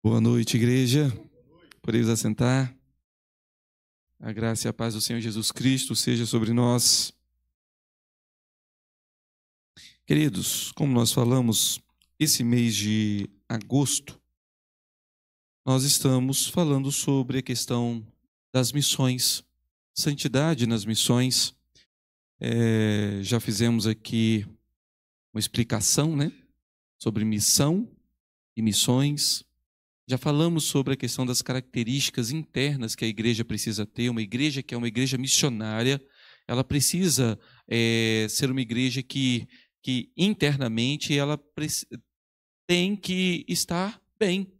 Boa noite, igreja. Podemos assentar. A graça e a paz do Senhor Jesus Cristo seja sobre nós. Queridos, como nós falamos, esse mês de agosto, nós estamos falando sobre a questão das missões, santidade nas missões. É, já fizemos aqui uma explicação né, sobre missão e missões, já falamos sobre a questão das características internas que a igreja precisa ter. Uma igreja que é uma igreja missionária, ela precisa é, ser uma igreja que, que internamente ela tem que estar bem,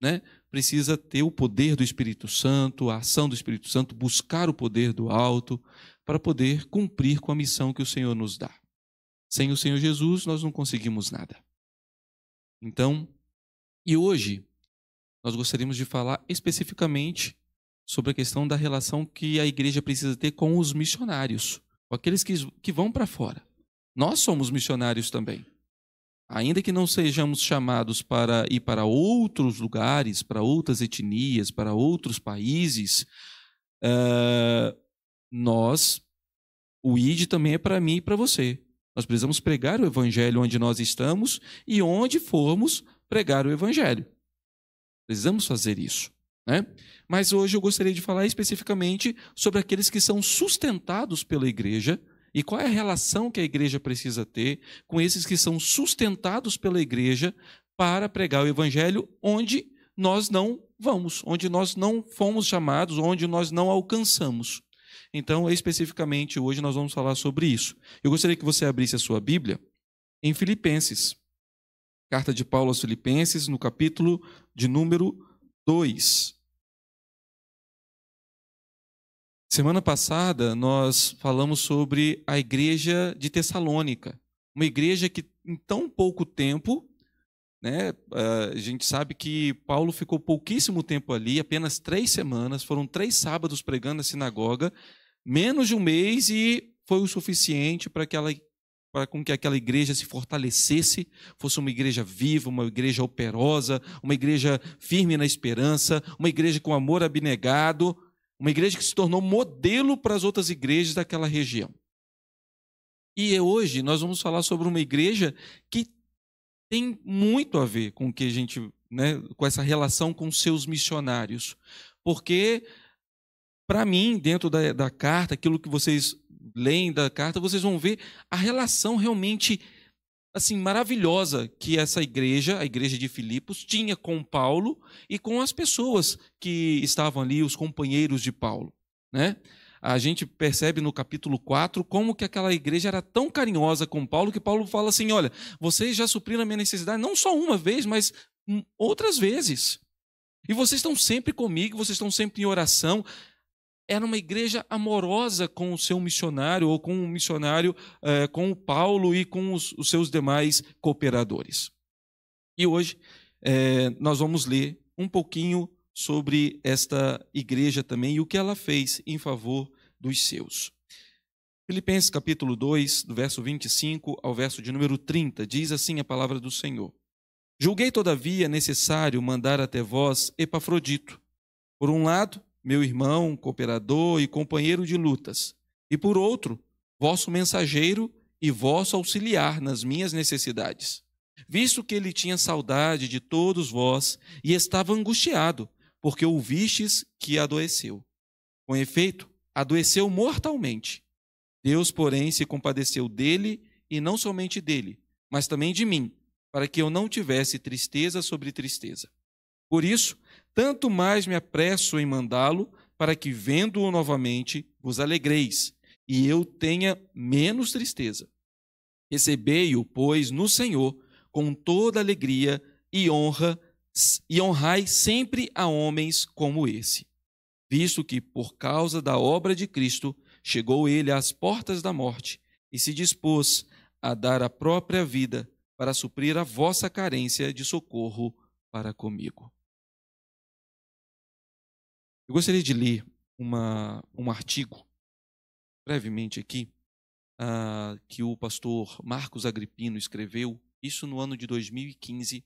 né? Precisa ter o poder do Espírito Santo, a ação do Espírito Santo, buscar o poder do alto para poder cumprir com a missão que o Senhor nos dá. Sem o Senhor Jesus, nós não conseguimos nada. Então, e hoje nós gostaríamos de falar especificamente sobre a questão da relação que a igreja precisa ter com os missionários, com aqueles que, que vão para fora. Nós somos missionários também. Ainda que não sejamos chamados para ir para outros lugares, para outras etnias, para outros países, uh, nós, o ID também é para mim e para você. Nós precisamos pregar o evangelho onde nós estamos e onde formos pregar o evangelho. Precisamos fazer isso. Né? Mas hoje eu gostaria de falar especificamente sobre aqueles que são sustentados pela igreja e qual é a relação que a igreja precisa ter com esses que são sustentados pela igreja para pregar o evangelho onde nós não vamos, onde nós não fomos chamados, onde nós não alcançamos. Então, especificamente hoje nós vamos falar sobre isso. Eu gostaria que você abrisse a sua Bíblia em Filipenses. Carta de Paulo aos Filipenses, no capítulo de número 2. Semana passada nós falamos sobre a igreja de Tessalônica, uma igreja que em tão pouco tempo, né, eh, a gente sabe que Paulo ficou pouquíssimo tempo ali, apenas três semanas, foram três sábados pregando na sinagoga, menos de um mês e foi o suficiente para que ela, para com que aquela igreja se fortalecesse, fosse uma igreja viva, uma igreja operosa, uma igreja firme na esperança, uma igreja com amor abnegado, uma igreja que se tornou modelo para as outras igrejas daquela região. E hoje nós vamos falar sobre uma igreja que tem muito a ver com que a gente, né, com essa relação com seus missionários, porque para mim, dentro da, da carta, aquilo que vocês Lendo a carta, vocês vão ver a relação realmente assim maravilhosa que essa igreja, a igreja de Filipos, tinha com Paulo e com as pessoas que estavam ali, os companheiros de Paulo, né? A gente percebe no capítulo 4 como que aquela igreja era tão carinhosa com Paulo que Paulo fala assim: "Olha, vocês já supriram a minha necessidade não só uma vez, mas outras vezes. E vocês estão sempre comigo, vocês estão sempre em oração, era uma igreja amorosa com o seu missionário, ou com o um missionário, eh, com o Paulo e com os, os seus demais cooperadores. E hoje eh, nós vamos ler um pouquinho sobre esta igreja também e o que ela fez em favor dos seus. Filipenses capítulo 2, do verso 25 ao verso de número 30, diz assim a palavra do Senhor. Julguei, todavia, necessário mandar até vós Epafrodito, por um lado, meu irmão, cooperador e companheiro de lutas, e por outro, vosso mensageiro e vosso auxiliar nas minhas necessidades. Visto que ele tinha saudade de todos vós e estava angustiado, porque ouvistes que adoeceu. Com efeito, adoeceu mortalmente. Deus, porém, se compadeceu dele e não somente dele, mas também de mim, para que eu não tivesse tristeza sobre tristeza. Por isso, tanto mais me apresso em mandá-lo, para que, vendo-o novamente, vos alegreis, e eu tenha menos tristeza. Recebei-o, pois, no Senhor, com toda alegria e honra, e honrai sempre a homens como esse, visto que, por causa da obra de Cristo, chegou ele às portas da morte e se dispôs a dar a própria vida para suprir a vossa carência de socorro para comigo. Eu gostaria de ler uma, um artigo, brevemente aqui, uh, que o pastor Marcos Agripino escreveu, isso no ano de 2015,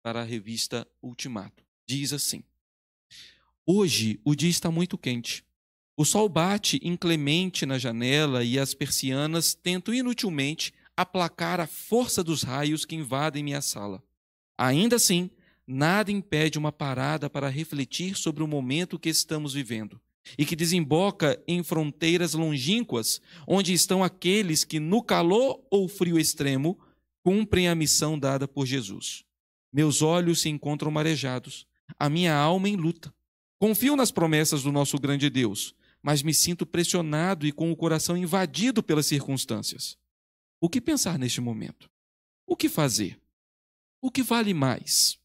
para a revista Ultimato. Diz assim: Hoje o dia está muito quente. O sol bate inclemente na janela e as persianas tentam inutilmente aplacar a força dos raios que invadem minha sala. Ainda assim, nada impede uma parada para refletir sobre o momento que estamos vivendo e que desemboca em fronteiras longínquas, onde estão aqueles que, no calor ou frio extremo, cumprem a missão dada por Jesus. Meus olhos se encontram marejados, a minha alma em luta. Confio nas promessas do nosso grande Deus, mas me sinto pressionado e com o coração invadido pelas circunstâncias. O que pensar neste momento? O que fazer? O que vale mais?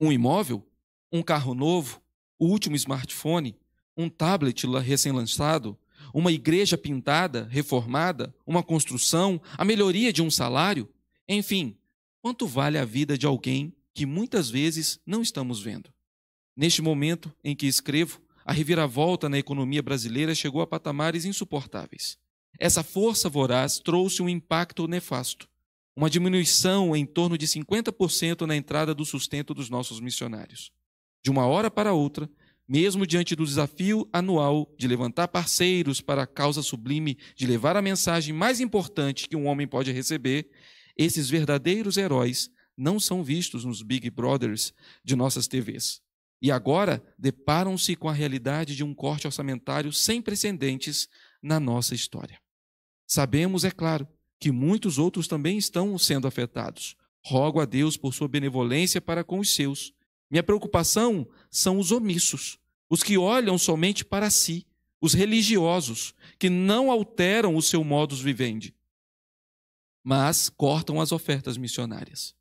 um imóvel, um carro novo, o último smartphone, um tablet recém-lançado, uma igreja pintada, reformada, uma construção, a melhoria de um salário? Enfim, quanto vale a vida de alguém que muitas vezes não estamos vendo? Neste momento em que escrevo, a reviravolta na economia brasileira chegou a patamares insuportáveis. Essa força voraz trouxe um impacto nefasto uma diminuição em torno de 50% na entrada do sustento dos nossos missionários. De uma hora para outra, mesmo diante do desafio anual de levantar parceiros para a causa sublime de levar a mensagem mais importante que um homem pode receber, esses verdadeiros heróis não são vistos nos Big Brothers de nossas TVs. E agora deparam-se com a realidade de um corte orçamentário sem precedentes na nossa história. Sabemos, é claro, que muitos outros também estão sendo afetados. Rogo a Deus por sua benevolência para com os seus. Minha preocupação são os omissos, os que olham somente para si, os religiosos, que não alteram o seu modus vivendi, mas cortam as ofertas missionárias.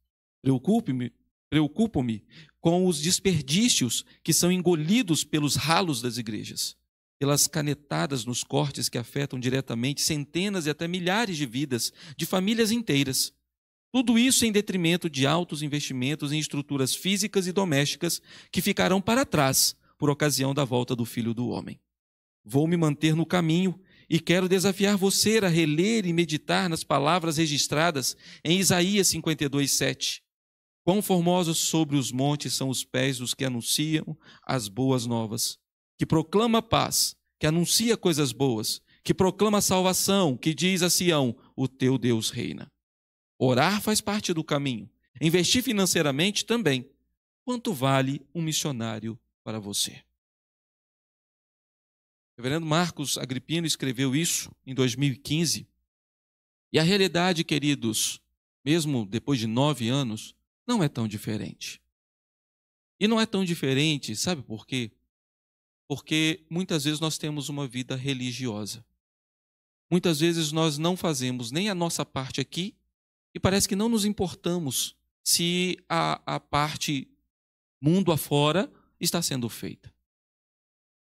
me preocupo-me com os desperdícios que são engolidos pelos ralos das igrejas pelas canetadas nos cortes que afetam diretamente centenas e até milhares de vidas de famílias inteiras. Tudo isso em detrimento de altos investimentos em estruturas físicas e domésticas que ficarão para trás por ocasião da volta do Filho do Homem. Vou me manter no caminho e quero desafiar você a reler e meditar nas palavras registradas em Isaías 52:7. Quão formosos sobre os montes são os pés dos que anunciam as boas novas que proclama paz, que anuncia coisas boas, que proclama salvação, que diz a Sião: O teu Deus reina. Orar faz parte do caminho. Investir financeiramente também. Quanto vale um missionário para você? O reverendo Marcos Agripino escreveu isso em 2015. E a realidade, queridos, mesmo depois de nove anos, não é tão diferente. E não é tão diferente, sabe por quê? Porque muitas vezes nós temos uma vida religiosa. Muitas vezes nós não fazemos nem a nossa parte aqui e parece que não nos importamos se a, a parte mundo afora está sendo feita.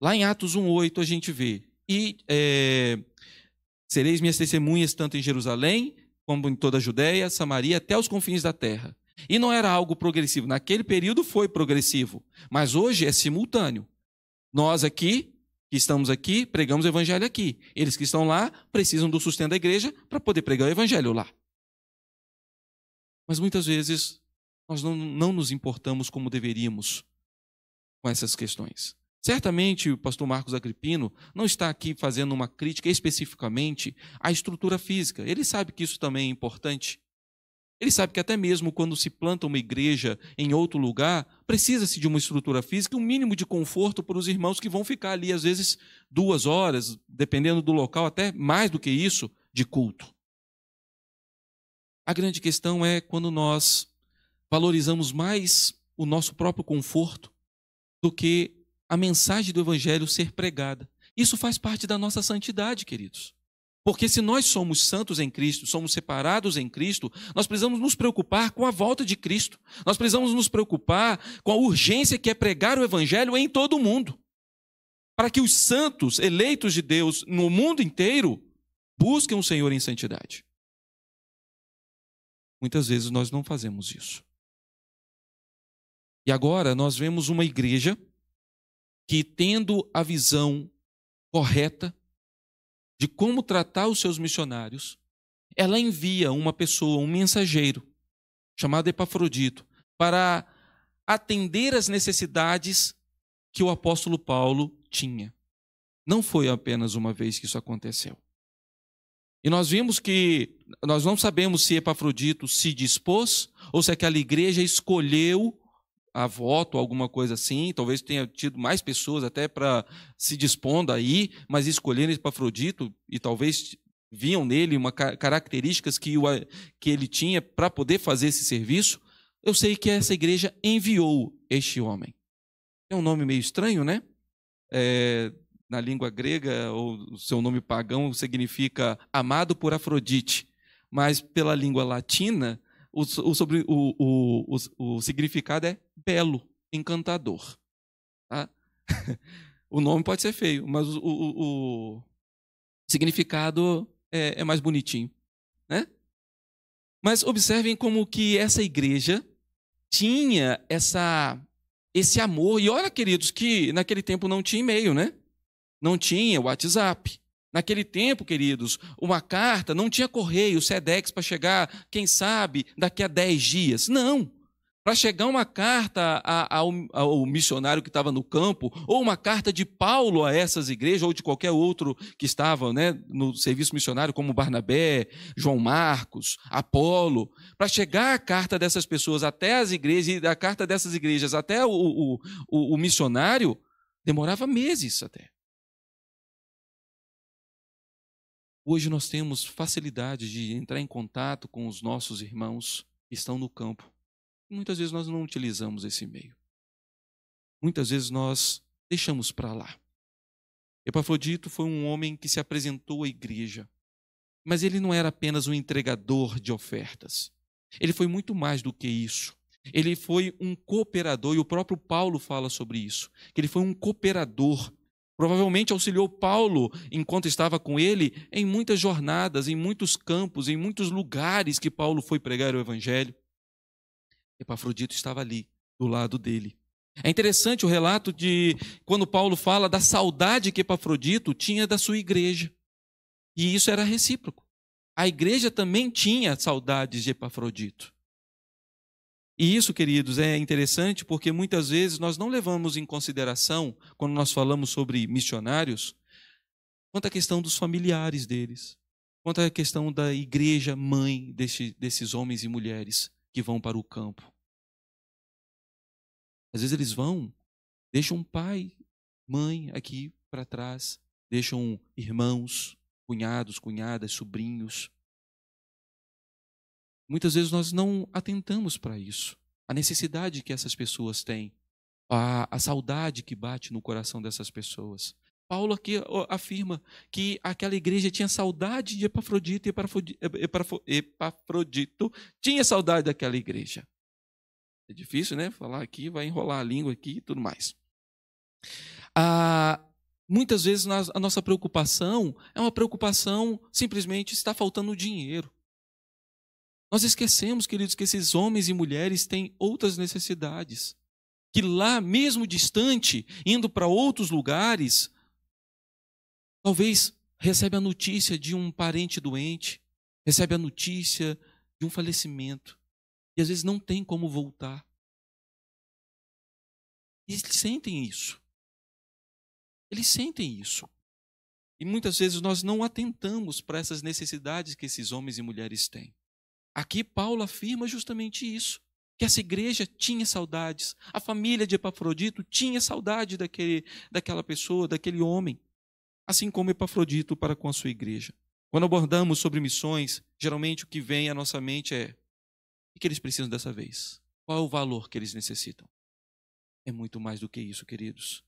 Lá em Atos 1,8 a gente vê: E é, sereis minhas testemunhas tanto em Jerusalém, como em toda a Judéia, Samaria, até os confins da terra. E não era algo progressivo. Naquele período foi progressivo, mas hoje é simultâneo. Nós aqui, que estamos aqui, pregamos o evangelho aqui. Eles que estão lá precisam do sustento da igreja para poder pregar o evangelho lá. Mas muitas vezes nós não, não nos importamos como deveríamos com essas questões. Certamente o pastor Marcos Agripino não está aqui fazendo uma crítica especificamente à estrutura física. Ele sabe que isso também é importante. Ele sabe que até mesmo quando se planta uma igreja em outro lugar, precisa-se de uma estrutura física, um mínimo de conforto para os irmãos que vão ficar ali, às vezes, duas horas, dependendo do local, até mais do que isso, de culto. A grande questão é quando nós valorizamos mais o nosso próprio conforto do que a mensagem do Evangelho ser pregada. Isso faz parte da nossa santidade, queridos. Porque se nós somos santos em Cristo, somos separados em Cristo, nós precisamos nos preocupar com a volta de Cristo. Nós precisamos nos preocupar com a urgência que é pregar o Evangelho em todo o mundo. Para que os santos eleitos de Deus no mundo inteiro busquem o Senhor em santidade. Muitas vezes nós não fazemos isso. E agora nós vemos uma igreja que, tendo a visão correta, de como tratar os seus missionários, ela envia uma pessoa, um mensageiro, chamado Epafrodito, para atender as necessidades que o apóstolo Paulo tinha. Não foi apenas uma vez que isso aconteceu. E nós vimos que nós não sabemos se Epafrodito se dispôs ou se aquela igreja escolheu a voto, alguma coisa assim. Talvez tenha tido mais pessoas até para se dispondo aí, mas escolheram Epafrodito e talvez viam nele uma características que, o, que ele tinha para poder fazer esse serviço. Eu sei que essa igreja enviou este homem. É um nome meio estranho, né? É, na língua grega, o seu nome pagão significa amado por Afrodite, mas pela língua latina o, sobre, o, o, o, o, significado é belo, encantador. Tá? o nome pode ser feio, mas o, o, o significado é, é mais bonitinho. Né? Mas observem como que essa igreja tinha essa esse amor. E olha, queridos, que naquele tempo não tinha e-mail, né? Não tinha WhatsApp, Naquele tempo, queridos, uma carta não tinha correio, SEDEX para chegar, quem sabe, daqui a 10 dias. Não. Para chegar uma carta ao, ao missionário que estava no campo, ou uma carta de Paulo a essas igrejas, ou de qualquer outro que estava né, no serviço missionário, como Barnabé, João Marcos, Apolo, para chegar a carta dessas pessoas até as igrejas, e da carta dessas igrejas até o, o, o, o missionário, demorava meses até. Hoje nós temos facilidade de entrar em contato com os nossos irmãos que estão no campo. muitas vezes nós não utilizamos esse meio. Muitas vezes nós deixamos para lá. Epafrodito foi um homem que se apresentou à igreja, mas ele não era apenas um entregador de ofertas. Ele foi muito mais do que isso. Ele foi um cooperador, e o próprio Paulo fala sobre isso, que ele foi um cooperador Provavelmente auxiliou Paulo, enquanto estava com ele, em muitas jornadas, em muitos campos, em muitos lugares que Paulo foi pregar o evangelho. Epafrodito estava ali, do lado dele. É interessante o relato de quando Paulo fala da saudade que Epafrodito tinha da sua igreja. E isso era recíproco. A igreja também tinha saudades de Epafrodito. E isso, queridos, é interessante porque muitas vezes nós não levamos em consideração, quando nós falamos sobre missionários, quanto à questão dos familiares deles, quanto à questão da igreja mãe desse, desses homens e mulheres que vão para o campo. Às vezes eles vão, deixam pai, mãe aqui para trás, deixam irmãos, cunhados, cunhadas, sobrinhos, Muitas vezes nós não atentamos para isso. A necessidade que essas pessoas têm, a, a saudade que bate no coração dessas pessoas. Paulo aqui afirma que aquela igreja tinha saudade de Epafrodito, e Epafrodito tinha saudade daquela igreja. É difícil, né? Falar aqui, vai enrolar a língua aqui e tudo mais. Ah, muitas vezes a nossa preocupação é uma preocupação simplesmente está faltando dinheiro. Nós esquecemos, queridos, que esses homens e mulheres têm outras necessidades. Que lá, mesmo distante, indo para outros lugares, talvez recebe a notícia de um parente doente, recebe a notícia de um falecimento, e às vezes não tem como voltar. E eles sentem isso. Eles sentem isso. E muitas vezes nós não atentamos para essas necessidades que esses homens e mulheres têm. Aqui Paulo afirma justamente isso, que essa igreja tinha saudades, a família de Epafrodito tinha saudade daquele, daquela pessoa, daquele homem, assim como Epafrodito para com a sua igreja. Quando abordamos sobre missões, geralmente o que vem à nossa mente é: o que eles precisam dessa vez? Qual é o valor que eles necessitam? É muito mais do que isso, queridos.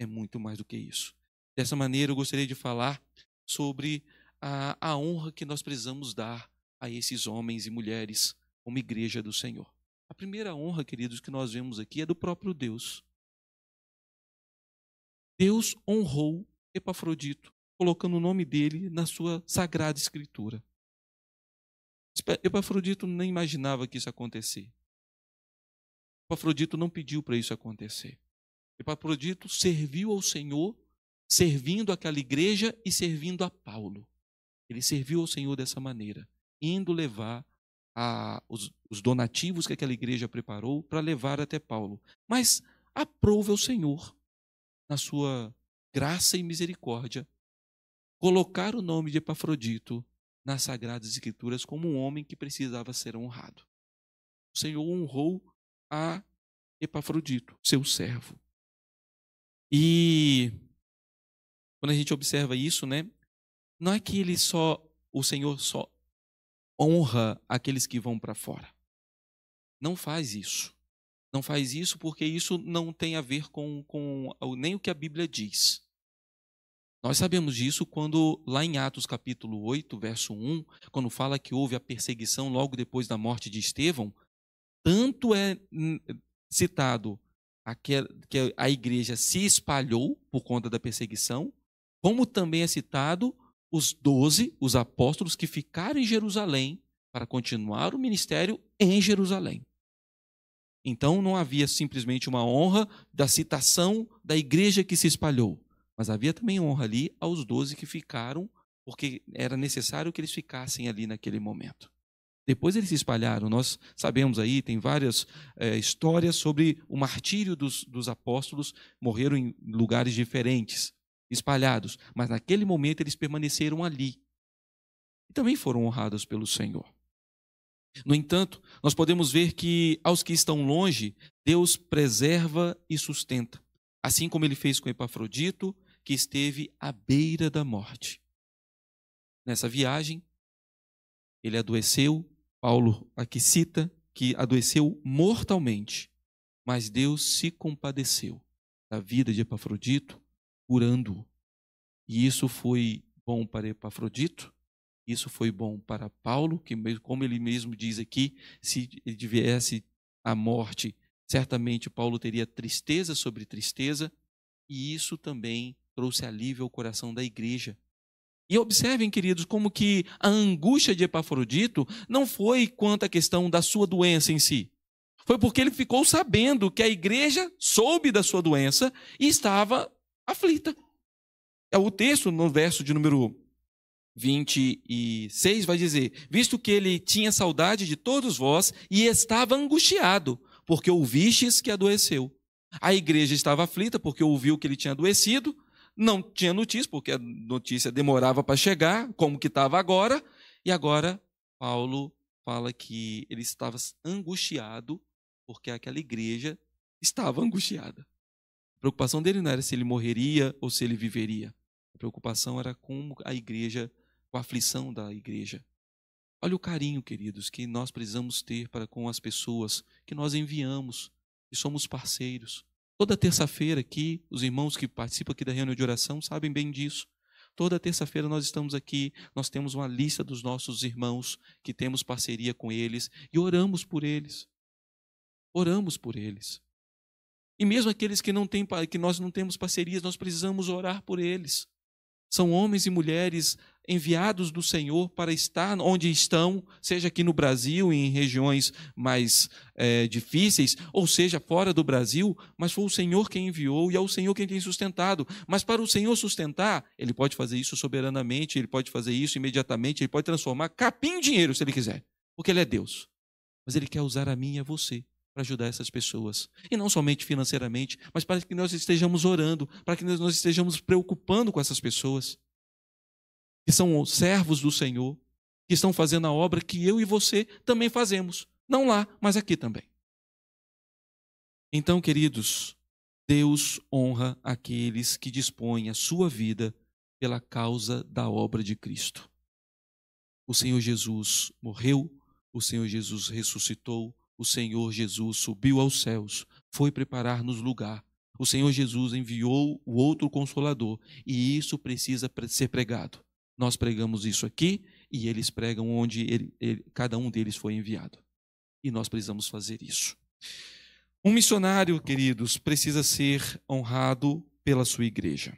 É muito mais do que isso. Dessa maneira, eu gostaria de falar sobre a, a honra que nós precisamos dar a esses homens e mulheres como igreja do Senhor. A primeira honra, queridos, que nós vemos aqui é do próprio Deus. Deus honrou Epafrodito, colocando o nome dele na sua sagrada escritura. Epafrodito nem imaginava que isso acontecesse. Epafrodito não pediu para isso acontecer. Epafrodito serviu ao Senhor, servindo aquela igreja e servindo a Paulo. Ele serviu ao Senhor dessa maneira indo levar a, os, os donativos que aquela igreja preparou para levar até Paulo. Mas aprova o Senhor, na sua graça e misericórdia, colocar o nome de Epafrodito nas Sagradas Escrituras como um homem que precisava ser honrado. O Senhor honrou a Epafrodito, seu servo. E quando a gente observa isso, né, não é que ele só o Senhor só honra aqueles que vão para fora. Não faz isso. Não faz isso porque isso não tem a ver com, com nem o que a Bíblia diz. Nós sabemos disso quando, lá em Atos capítulo 8, verso 1, quando fala que houve a perseguição logo depois da morte de Estevão, tanto é hum, citado que a igreja se espalhou por conta da perseguição, como também é citado os doze, os apóstolos que ficaram em Jerusalém para continuar o ministério em Jerusalém. Então não havia simplesmente uma honra da citação da igreja que se espalhou, mas havia também honra ali aos doze que ficaram, porque era necessário que eles ficassem ali naquele momento. Depois eles se espalharam. Nós sabemos aí, tem várias é, histórias sobre o martírio dos, dos apóstolos, morreram em lugares diferentes espalhados, mas naquele momento eles permaneceram ali e também foram honrados pelo Senhor. No entanto, nós podemos ver que aos que estão longe, Deus preserva e sustenta, assim como ele fez com Epafrodito, que esteve à beira da morte. Nessa viagem, ele adoeceu, Paulo aqui cita que adoeceu mortalmente, mas Deus se compadeceu da vida de Epafrodito curando-o. E isso foi bom para Epafrodito, isso foi bom para Paulo, que, como ele mesmo diz aqui, se ele viesse a morte, certamente Paulo teria tristeza sobre tristeza, e isso também trouxe alívio ao coração da igreja. E observem, queridos, como que a angústia de Epafrodito não foi quanto à questão da sua doença em si. Foi porque ele ficou sabendo que a igreja soube da sua doença e estava aflita. É, o texto, no verso de número 26, vai dizer: Visto que ele tinha saudade de todos vós e estava angustiado, porque ouvistes que adoeceu. A igreja estava aflita, porque ouviu que ele tinha adoecido, não tinha notícia, porque a notícia demorava para chegar, como que estava agora, e agora Paulo fala que ele estava angustiado, porque aquela igreja estava angustiada preocupação dele não era se ele morreria ou se ele viveria. A preocupação era com a igreja, com a aflição da igreja. Olha o carinho, queridos, que nós precisamos ter para com as pessoas que nós enviamos e somos parceiros. Toda terça-feira aqui, os irmãos que participam aqui da reunião de oração sabem bem disso. Toda terça-feira nós estamos aqui, nós temos uma lista dos nossos irmãos que temos parceria com eles e oramos por eles. Oramos por eles. E mesmo aqueles que não têm, que nós não temos parcerias, nós precisamos orar por eles. São homens e mulheres enviados do Senhor para estar onde estão, seja aqui no Brasil, em regiões mais é, difíceis, ou seja fora do Brasil, mas foi o Senhor quem enviou e é o Senhor quem tem sustentado. Mas para o Senhor sustentar, ele pode fazer isso soberanamente, ele pode fazer isso imediatamente, ele pode transformar capim em dinheiro se ele quiser, porque ele é Deus. Mas ele quer usar a mim e a você para ajudar essas pessoas. E não somente financeiramente, mas para que nós estejamos orando, para que nós, estejamos preocupando com essas pessoas, que são servos do Senhor, que estão fazendo a obra que eu e você também fazemos. Não lá, mas aqui também. Então, queridos, Deus honra aqueles que dispõem a sua vida pela causa da obra de Cristo. O Senhor Jesus morreu, o Senhor Jesus ressuscitou, o Senhor Jesus subiu aos céus, foi preparar-nos lugar. O Senhor Jesus enviou o outro consolador e isso precisa ser pregado. Nós pregamos isso aqui e eles pregam onde ele, ele, cada um deles foi enviado. E nós precisamos fazer isso. Um missionário, queridos, precisa ser honrado pela sua igreja.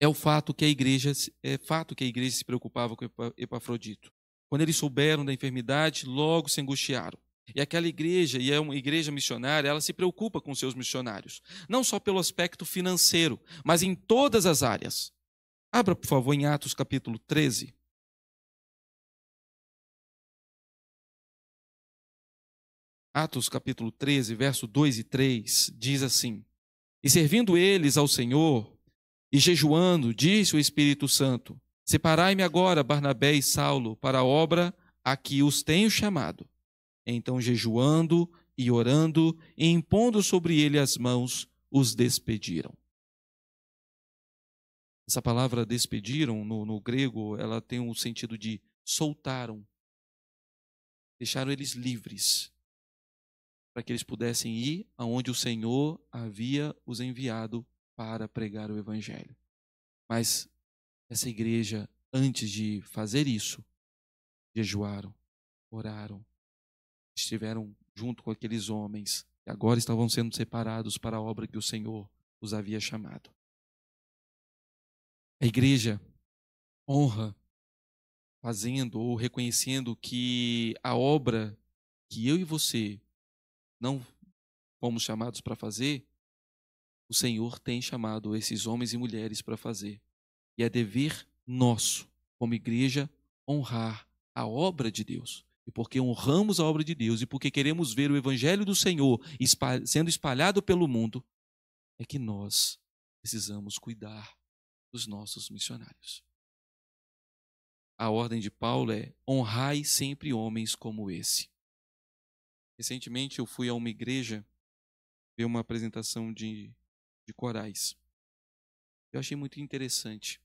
É o fato que a igreja é fato que a igreja se preocupava com Epafrodito. Quando eles souberam da enfermidade, logo se angustiaram. E aquela igreja, e é uma igreja missionária, ela se preocupa com seus missionários, não só pelo aspecto financeiro, mas em todas as áreas. Abra, por favor, em Atos capítulo 13. Atos capítulo 13, verso 2 e 3, diz assim: E servindo eles ao Senhor e jejuando, disse o Espírito Santo: Separai-me agora Barnabé e Saulo para a obra a que os tenho chamado. Então, jejuando e orando e impondo sobre ele as mãos, os despediram. Essa palavra despediram no, no grego, ela tem o um sentido de soltaram, deixaram eles livres, para que eles pudessem ir aonde o Senhor havia os enviado para pregar o Evangelho. Mas essa igreja, antes de fazer isso, jejuaram, oraram, estiveram junto com aqueles homens que agora estavam sendo separados para a obra que o Senhor os havia chamado. A igreja honra fazendo ou reconhecendo que a obra que eu e você não fomos chamados para fazer, o Senhor tem chamado esses homens e mulheres para fazer. E é dever nosso, como igreja, honrar a obra de Deus e porque honramos a obra de Deus e porque queremos ver o Evangelho do Senhor sendo espalhado pelo mundo, é que nós precisamos cuidar dos nossos missionários. A ordem de Paulo é: honrai sempre homens como esse. Recentemente eu fui a uma igreja ver uma apresentação de, de corais. Eu achei muito interessante.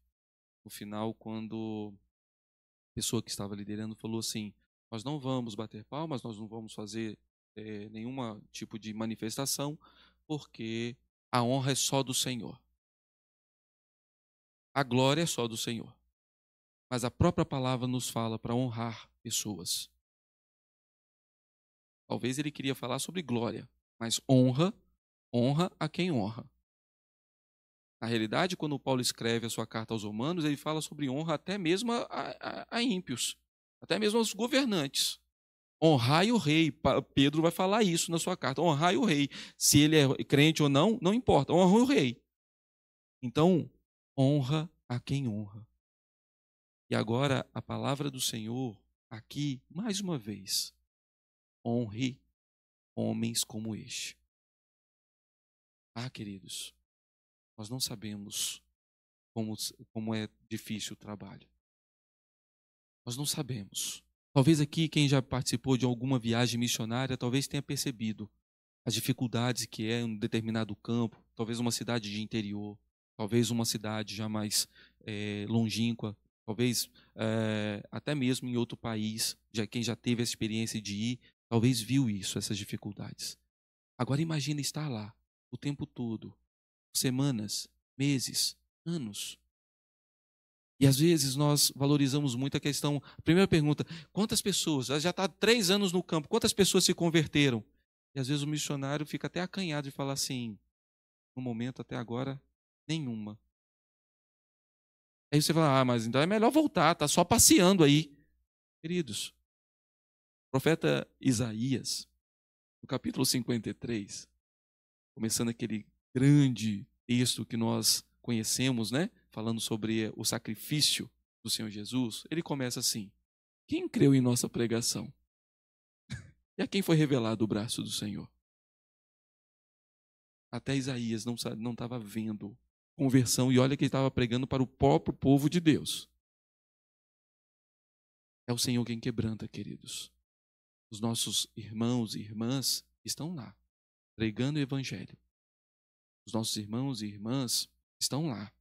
No final, quando a pessoa que estava liderando falou assim: nós não vamos bater palmas, nós não vamos fazer é, eh, nenhum tipo de manifestação, porque a honra é só do Senhor. A glória é só do Senhor. Mas a própria palavra nos fala para honrar pessoas. Talvez ele queria falar sobre glória, mas honra, honra a quem honra. Na realidade, quando Paulo escreve a sua carta aos Romanos, ele fala sobre honra até mesmo a, a, a ímpios até mesmo aos governantes. Honrai o rei. Pedro vai falar isso na sua carta. Honrai o rei. Se ele é crente ou não, não importa. Honra o rei. Então, honra a quem honra. E agora, a palavra do Senhor, aqui, mais uma vez. Honre homens como este. Ah, queridos, nós não sabemos como, como é difícil o trabalho. Nós não sabemos. Talvez aqui quem já participou de alguma viagem missionária talvez tenha percebido as dificuldades que é em um determinado campo, talvez uma cidade de interior, talvez uma cidade já mais é, longínqua, talvez é, até mesmo em outro país, já quem já teve a experiência de ir, talvez viu isso, essas dificuldades. Agora imagina estar lá o tempo todo, semanas, meses, anos, e às vezes nós valorizamos muito a questão. primeira pergunta: quantas pessoas? já está três anos no campo, quantas pessoas se converteram? E às vezes o missionário fica até acanhado de falar assim: no momento até agora, nenhuma. Aí você fala: ah, mas então é melhor voltar, está só passeando aí. Queridos, o profeta Isaías, no capítulo 53, começando aquele grande texto que nós conhecemos, né? falando sobre eh, o sacrifício do Senhor Jesus, ele começa assim: Quem creu em nossa pregação? e a quem foi revelado o braço do Senhor? Até Isaías não estava vendo conversão, e olha que ele estava pregando para o próprio povo de Deus. É o Senhor quem quebranta, queridos. Os nossos irmãos e irmãs estão lá, pregando o Evangelho. Os nossos irmãos e irmãs estão lá,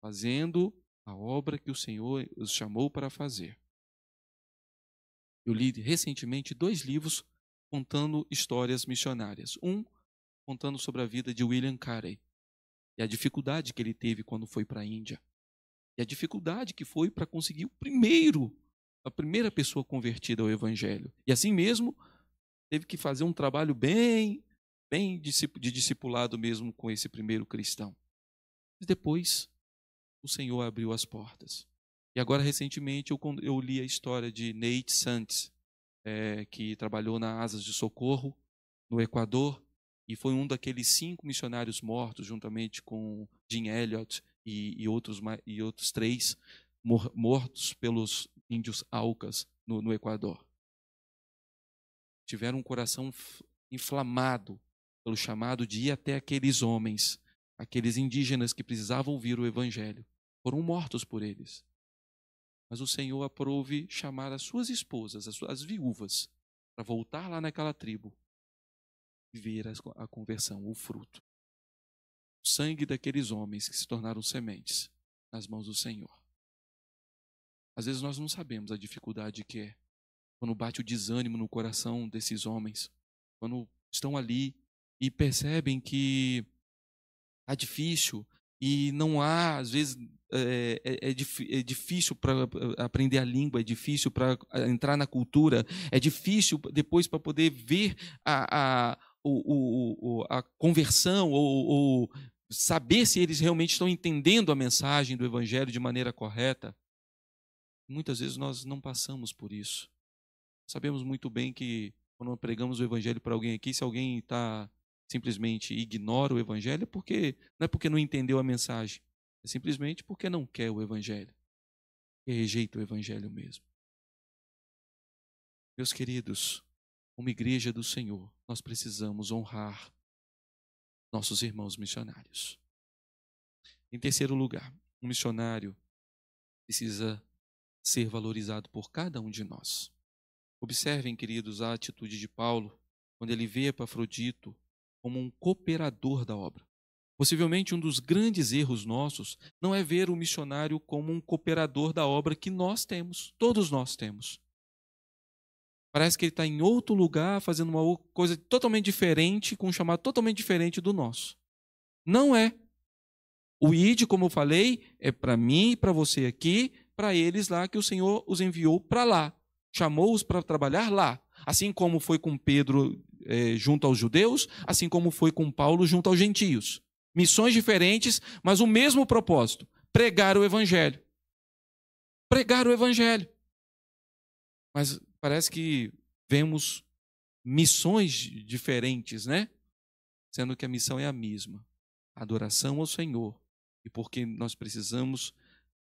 fazendo a obra que o Senhor os chamou para fazer. Eu li recentemente dois livros contando histórias missionárias. Um contando sobre a vida de William Carey e a dificuldade que ele teve quando foi para a Índia. E a dificuldade que foi para conseguir o primeiro, a primeira pessoa convertida ao evangelho. E assim mesmo, teve que fazer um trabalho bem, bem de discipulado mesmo com esse primeiro cristão. E depois o Senhor abriu as portas. E agora, recentemente, eu, eu li a história de Nate Santos, é, que trabalhou na Asas de Socorro, no Equador, e foi um daqueles cinco missionários mortos, juntamente com Jim Elliot e, e outros, e outros três mor mortos pelos índios Alcas no, no Equador. Tiveram um coração inflamado pelo chamado de ir até aqueles homens, aqueles indígenas que precisavam ouvir o evangelho foram mortos por eles. Mas o Senhor aprouve chamar as suas esposas, as, suas, as viúvas, para voltar lá naquela tribo e ver a, a conversão, o fruto. O sangue daqueles homens que se tornaram sementes nas mãos do Senhor. Às vezes nós não sabemos a dificuldade que é quando bate o desânimo no coração desses homens, quando estão ali e percebem que está difícil, e não há, às vezes, eh, é, é, é difícil para eh, aprender a língua, é difícil para eh, entrar na cultura, é difícil depois para poder ver a, a, o, o, a conversão ou, ou saber se eles realmente estão entendendo a mensagem do Evangelho de maneira correta. Muitas vezes nós não passamos por isso. Sabemos muito bem que quando pregamos o Evangelho para alguém aqui, se alguém está simplesmente ignora o evangelho porque não é porque não entendeu a mensagem, é simplesmente porque não quer o evangelho. E rejeita o evangelho mesmo. Meus queridos, uma igreja do Senhor, nós precisamos honrar nossos irmãos missionários. Em terceiro lugar, um missionário precisa ser valorizado por cada um de nós. Observem, queridos, a atitude de Paulo quando ele vê Epafrodito como um cooperador da obra. Possivelmente um dos grandes erros nossos não é ver o missionário como um cooperador da obra que nós temos, todos nós temos. Parece que ele está em outro lugar, fazendo uma coisa totalmente diferente, com um chamado totalmente diferente do nosso. Não é. O ID, como eu falei, é para mim e para você aqui, para eles lá que o Senhor os enviou para lá. Chamou-os para trabalhar lá. Assim como foi com Pedro é, junto aos judeus, assim como foi com Paulo junto aos gentios. Missões diferentes, mas o mesmo propósito: pregar o evangelho. Pregar o evangelho. Mas parece que vemos missões diferentes, né? Sendo que a missão é a mesma: adoração ao Senhor. E porque nós precisamos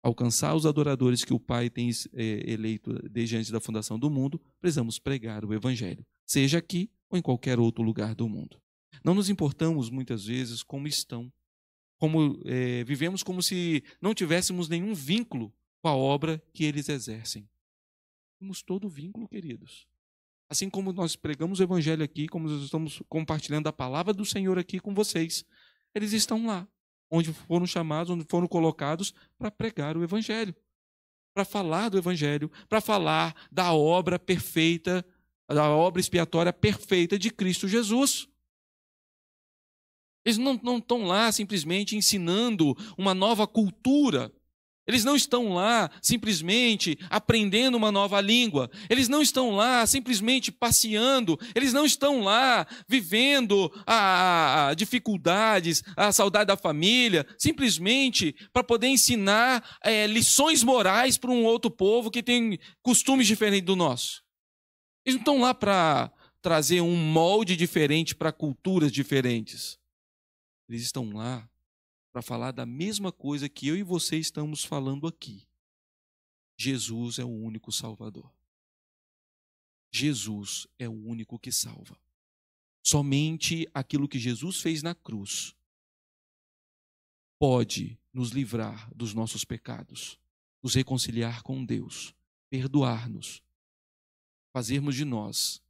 alcançar os adoradores que o Pai tem é, eleito desde antes da fundação do mundo, precisamos pregar o Evangelho, seja aqui ou em qualquer outro lugar do mundo. Não nos importamos muitas vezes como estão, como é, vivemos como se não tivéssemos nenhum vínculo com a obra que eles exercem. Temos todo o vínculo, queridos. Assim como nós pregamos o evangelho aqui, como nós estamos compartilhando a palavra do Senhor aqui com vocês, eles estão lá, onde foram chamados, onde foram colocados para pregar o evangelho, para falar do evangelho, para falar da obra perfeita da obra expiatória perfeita de Cristo Jesus. Eles não, não estão lá simplesmente ensinando uma nova cultura. Eles não estão lá simplesmente aprendendo uma nova língua. Eles não estão lá simplesmente passeando. Eles não estão lá vivendo a, a, a dificuldades, a saudade da família, simplesmente para poder ensinar é, lições morais para um outro povo que tem costumes diferentes do nosso. Eles não estão lá para trazer um molde diferente para culturas diferentes. Eles estão lá para falar da mesma coisa que eu e você estamos falando aqui. Jesus é o único Salvador. Jesus é o único que salva. Somente aquilo que Jesus fez na cruz pode nos livrar dos nossos pecados, nos reconciliar com Deus, perdoar-nos fazermos de nós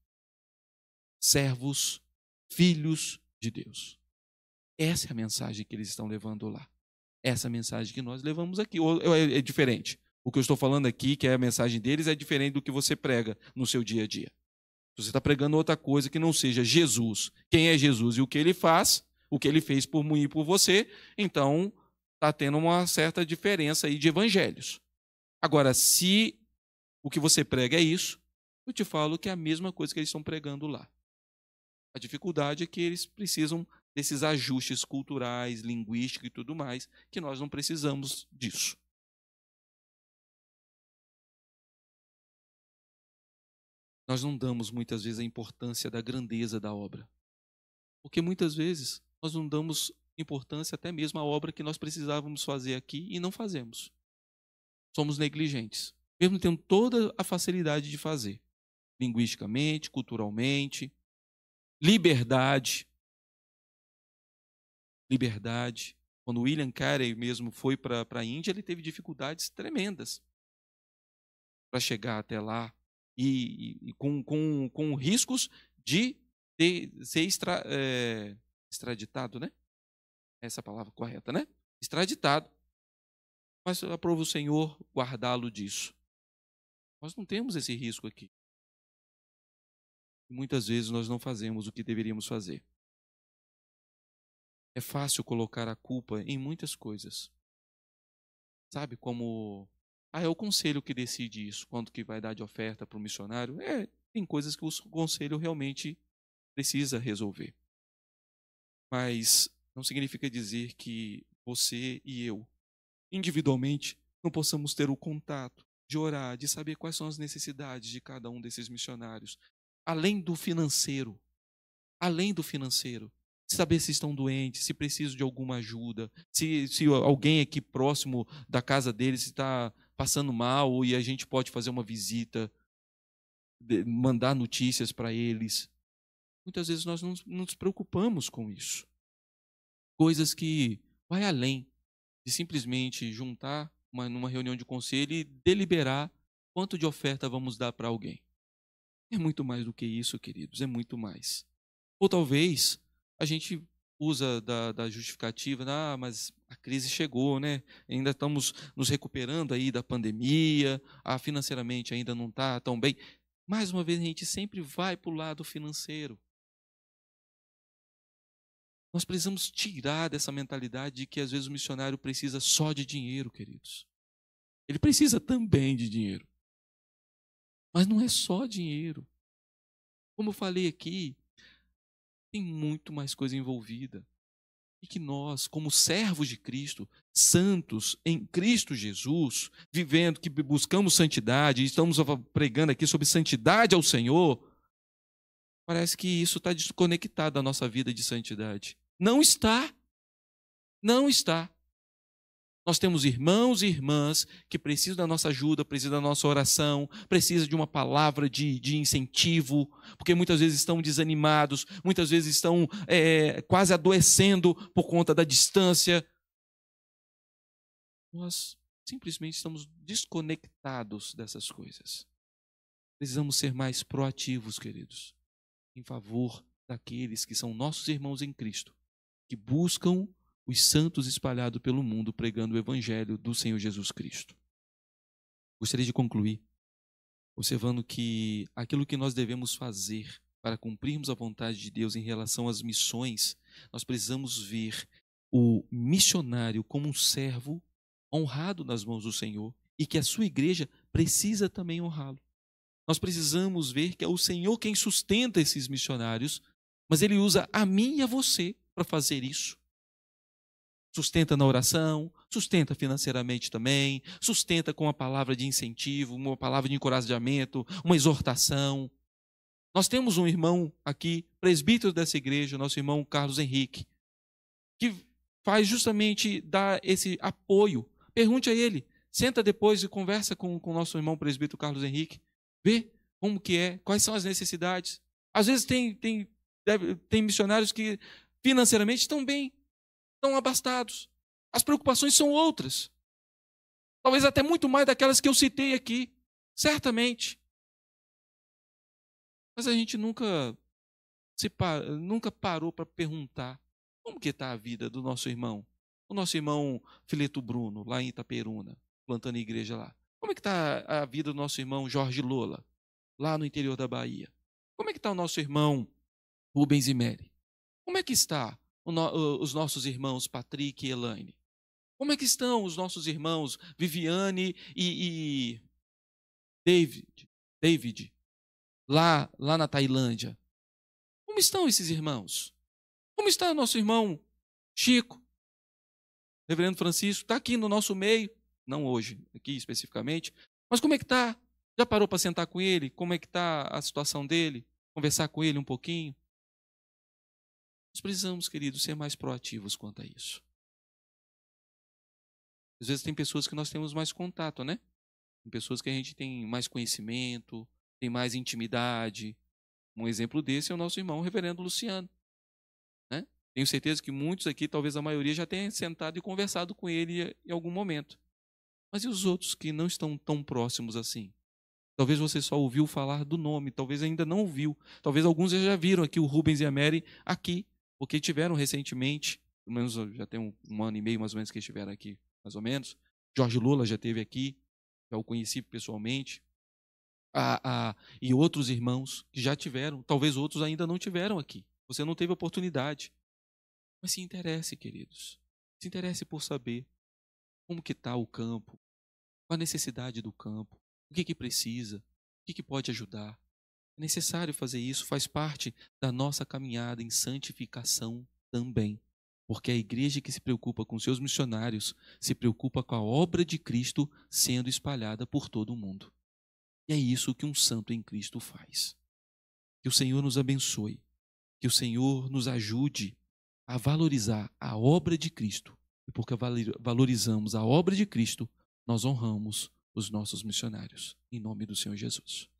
servos, filhos de Deus. Essa é a mensagem que eles estão levando lá. Essa é a mensagem que nós levamos aqui. É, é diferente. O que eu estou falando aqui, que é a mensagem deles, é diferente do que você prega no seu dia a dia. Se você está pregando outra coisa que não seja Jesus, quem é Jesus e o que ele faz, o que ele fez por mim e por você, então está tendo uma certa diferença aí de evangelhos. Agora, se o que você prega é isso, eu te falo que é a mesma coisa que eles estão pregando lá. A dificuldade é que eles precisam desses ajustes culturais, linguísticos e tudo mais, que nós não precisamos disso. Nós não damos muitas vezes a importância da grandeza da obra. Porque muitas vezes nós não damos importância até mesmo à obra que nós precisávamos fazer aqui e não fazemos. Somos negligentes, mesmo tendo toda a facilidade de fazer linguisticamente, culturalmente. Liberdade. Liberdade. Quando William Carey mesmo foi para a Índia, ele teve dificuldades tremendas para chegar até lá e, e, com, com, com riscos de ter, ser extra, é, extraditado, né? Essa é palavra correta, né? Extraditado. Mas aprova o Senhor guardá-lo disso. Nós não temos esse risco aqui muitas vezes nós não fazemos o que deveríamos fazer. É fácil colocar a culpa em muitas coisas. Sabe, como ah, é o conselho que decide isso, quanto que vai dar de oferta para o missionário. É, tem coisas que o conselho realmente precisa resolver. Mas não significa dizer que você e eu, individualmente, não possamos ter o contato de orar, de saber quais são as necessidades de cada um desses missionários, além do financeiro. Além do financeiro. Saber se estão doentes, se precisam de alguma ajuda, se, se alguém aqui próximo da casa deles está passando mal e a gente pode fazer uma visita, mandar notícias para eles. Muitas vezes nós não nos preocupamos com isso. Coisas que vai além de simplesmente juntar uma, numa reunião de conselho e deliberar quanto de oferta vamos dar para alguém. É muito mais do que isso, queridos, é muito mais. Ou talvez a gente usa da, da justificativa, ah, mas a crise chegou, né? Ainda estamos nos recuperando aí da pandemia, ah, financeiramente ainda não está tão bem. Mais uma vez, a gente sempre vai para o lado financeiro. Nós precisamos tirar dessa mentalidade de que às vezes o missionário precisa só de dinheiro, queridos. Ele precisa também de dinheiro. Mas não é só dinheiro. Como eu falei aqui, tem muito mais coisa envolvida. E que nós, como servos de Cristo, santos em Cristo Jesus, vivendo, que buscamos santidade, estamos pregando aqui sobre santidade ao Senhor, parece que isso está desconectado da nossa vida de santidade. Não está. Não está. Nós temos irmãos e irmãs que precisam da nossa ajuda, precisam da nossa oração, precisam de uma palavra de, de incentivo, porque muitas vezes estão desanimados, muitas vezes estão é, quase adoecendo por conta da distância. Nós simplesmente estamos desconectados dessas coisas. Precisamos ser mais proativos, queridos, em favor daqueles que são nossos irmãos em Cristo, que buscam os santos espalhados pelo mundo pregando o evangelho do Senhor Jesus Cristo. Gostaria de concluir observando que aquilo que nós devemos fazer para cumprirmos a vontade de Deus em relação às missões, nós precisamos ver o missionário como um servo honrado nas mãos do Senhor e que a sua igreja precisa também honrá-lo. Nós precisamos ver que é o Senhor quem sustenta esses missionários, mas ele usa a mim e a você para fazer isso sustenta na oração, sustenta financeiramente também, sustenta com uma palavra de incentivo, uma palavra de encorajamento, uma exortação. Nós temos um irmão aqui, presbítero dessa igreja, nosso irmão Carlos Henrique, que faz justamente dar esse apoio. Pergunte a ele, senta depois e conversa com o nosso irmão presbítero Carlos Henrique, vê como que é, quais são as necessidades. Às vezes tem, tem, deve, tem missionários que financeiramente estão bem, estão abastados. As preocupações são outras. Talvez até muito mais daquelas que eu citei aqui, certamente. Mas a gente nunca se par... nunca parou para perguntar como que está a vida do nosso irmão, o nosso irmão Fileto Bruno, lá em Itaperuna, plantando igreja lá. Como é que está a vida do nosso irmão Jorge Lola, lá no interior da Bahia? Como é que está o nosso irmão Rubens Imeri? Como é que está os nossos irmãos Patrick e Elaine? Como é que estão os nossos irmãos Viviane e, e David, David lá, lá na Tailândia? Como estão esses irmãos? Como está nosso irmão Chico? Reverendo Francisco está aqui no nosso meio, não hoje, aqui especificamente, mas como é que está? Já parou para sentar com ele? Como é que está a situação dele? Conversar com ele um pouquinho? Nós precisamos, queridos, ser mais proativos quanto a isso. Às vezes tem pessoas que nós temos mais contato, né? Tem pessoas que a gente tem mais conhecimento, tem mais intimidade. Um exemplo desse é o nosso irmão, o reverendo Luciano. Né? Tenho certeza que muitos aqui, talvez a maioria, já tenha sentado e conversado com ele em algum momento. Mas e os outros que não estão tão próximos assim? Talvez você só ouviu falar do nome, talvez ainda não ouviu. Talvez alguns já viram aqui o Rubens e a Mary aqui porque tiveram recentemente, pelo menos já tem um, um, ano e meio mais ou menos que estiveram aqui, mais ou menos. Jorge Lula já esteve aqui, já o conheci pessoalmente. A, a, e outros irmãos que já tiveram, talvez outros ainda não tiveram aqui. Você não teve oportunidade. Mas se interesse, queridos. Se interesse por saber como que está o campo, qual a necessidade do campo, o que, que precisa, o que, que pode ajudar. É necessário fazer isso, faz parte da nossa caminhada em santificação também. Porque a igreja que se preocupa com seus missionários se preocupa com a obra de Cristo sendo espalhada por todo o mundo. E é isso que um santo em Cristo faz. Que o Senhor nos abençoe, que o Senhor nos ajude a valorizar a obra de Cristo. E porque valorizamos a obra de Cristo, nós honramos os nossos missionários. Em nome do Senhor Jesus.